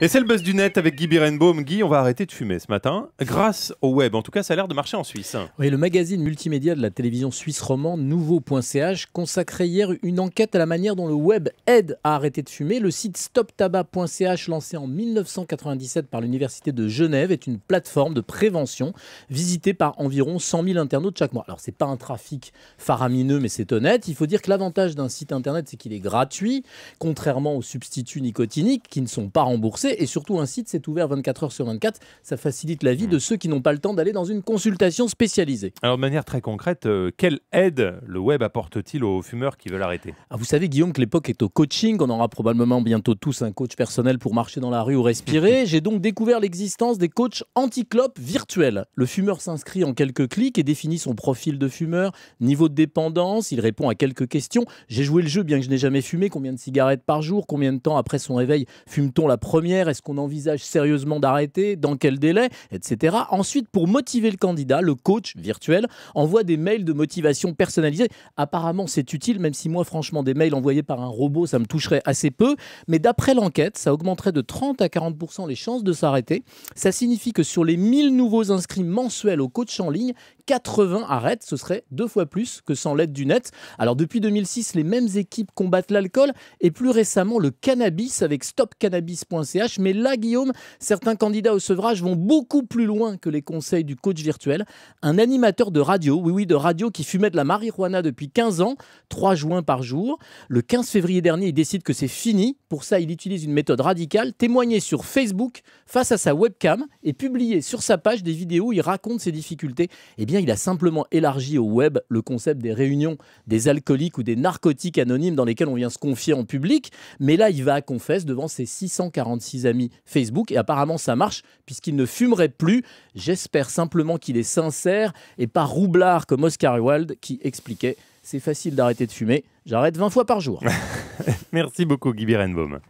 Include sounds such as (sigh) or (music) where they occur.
Et c'est le buzz du net avec Guy Birenbaum. Guy, on va arrêter de fumer ce matin. Grâce au web, en tout cas, ça a l'air de marcher en Suisse. Oui, le magazine multimédia de la télévision suisse romande, nouveau.ch, consacrait hier une enquête à la manière dont le web aide à arrêter de fumer. Le site stoptabac.ch, lancé en 1997 par l'Université de Genève, est une plateforme de prévention visitée par environ 100 000 internautes chaque mois. Alors, c'est pas un trafic faramineux, mais c'est honnête. Il faut dire que l'avantage d'un site internet, c'est qu'il est gratuit, contrairement aux substituts nicotiniques qui ne sont pas remboursés. Et surtout, un site, s'est ouvert 24 heures sur 24. Ça facilite la vie mm. de ceux qui n'ont pas le temps d'aller dans une consultation spécialisée. Alors, de manière très concrète, euh, quelle aide le web apporte-t-il aux fumeurs qui veulent arrêter ah, Vous savez, Guillaume, que l'époque est au coaching. On aura probablement bientôt tous un coach personnel pour marcher dans la rue ou respirer. (laughs) J'ai donc découvert l'existence des coachs anti virtuels. Le fumeur s'inscrit en quelques clics et définit son profil de fumeur, niveau de dépendance. Il répond à quelques questions. J'ai joué le jeu bien que je n'ai jamais fumé. Combien de cigarettes par jour Combien de temps après son réveil fume-t-on la première est-ce qu'on envisage sérieusement d'arrêter Dans quel délai Etc. Ensuite, pour motiver le candidat, le coach virtuel envoie des mails de motivation personnalisés. Apparemment, c'est utile, même si moi, franchement, des mails envoyés par un robot, ça me toucherait assez peu. Mais d'après l'enquête, ça augmenterait de 30 à 40 les chances de s'arrêter. Ça signifie que sur les 1000 nouveaux inscrits mensuels au coach en ligne, 80 arrêtent. Ce serait deux fois plus que sans l'aide du net. Alors depuis 2006, les mêmes équipes combattent l'alcool et plus récemment le cannabis avec stopcannabis.ch mais là, Guillaume, certains candidats au sevrage vont beaucoup plus loin que les conseils du coach virtuel. Un animateur de radio, oui, oui, de radio qui fumait de la marijuana depuis 15 ans, 3 joints par jour. Le 15 février dernier, il décide que c'est fini. Pour ça, il utilise une méthode radicale, témoigner sur Facebook face à sa webcam et publier sur sa page des vidéos où il raconte ses difficultés. Eh bien, il a simplement élargi au web le concept des réunions des alcooliques ou des narcotiques anonymes dans lesquelles on vient se confier en public. Mais là, il va à confesse devant ses 646 amis Facebook. Et apparemment, ça marche puisqu'il ne fumerait plus. J'espère simplement qu'il est sincère et pas roublard comme Oscar Wilde qui expliquait C'est facile d'arrêter de fumer, j'arrête 20 fois par jour. (laughs) Merci beaucoup, Guy Birenbaum.